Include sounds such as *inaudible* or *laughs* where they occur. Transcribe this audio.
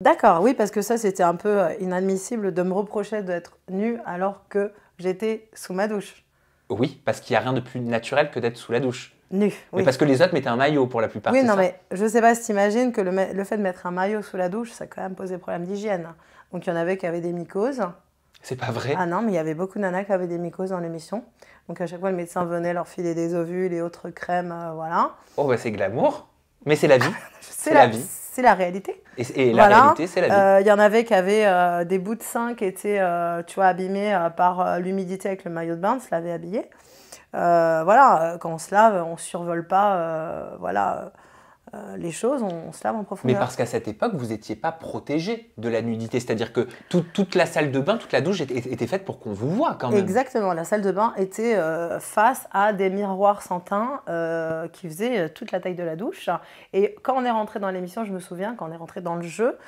D'accord, oui, parce que ça, c'était un peu euh, inadmissible de me reprocher d'être nue alors que j'étais sous ma douche. Oui, parce qu'il n'y a rien de plus naturel que d'être sous la douche. Nu, oui. Mais parce que les autres mettaient un maillot pour la plupart. Oui, non, mais je sais pas si t'imagines que le, fait de mettre un maillot sous la douche, ça a quand même posait problème d'hygiène. Donc il y en avait qui avaient des mycoses. C'est pas vrai Ah non, mais il y avait beaucoup de qui avaient des mycoses dans l'émission. Donc à chaque fois, le médecin venait leur filer des ovules et autres crèmes, euh, voilà. Oh, bah c'est glamour. Mais c'est la vie. *laughs* c'est la vie c'est la réalité. Et, et la réalité, c'est la vie. Il euh, y en avait qui avaient euh, des bouts de seins qui étaient, euh, tu vois, abîmés par l'humidité avec le maillot de bain, on se l'avait habillé. voilà, quand on se lave, on survole pas, voilà euh, les choses, on, se lave en profondeur. Mais parce qu'à cette époque, vous n'étiez pas protégé de la nudité, c'est-à-dire que toute la salle de bain, toute la douche était, faite pour qu'on vous voit quand même. Exactement, la salle de bain était euh, face à des miroirs sans teint euh, qui faisaient toute la taille de la douche. Et quand on est rentré dans l'émission, je me souviens, quand on est rentré dans le jeu,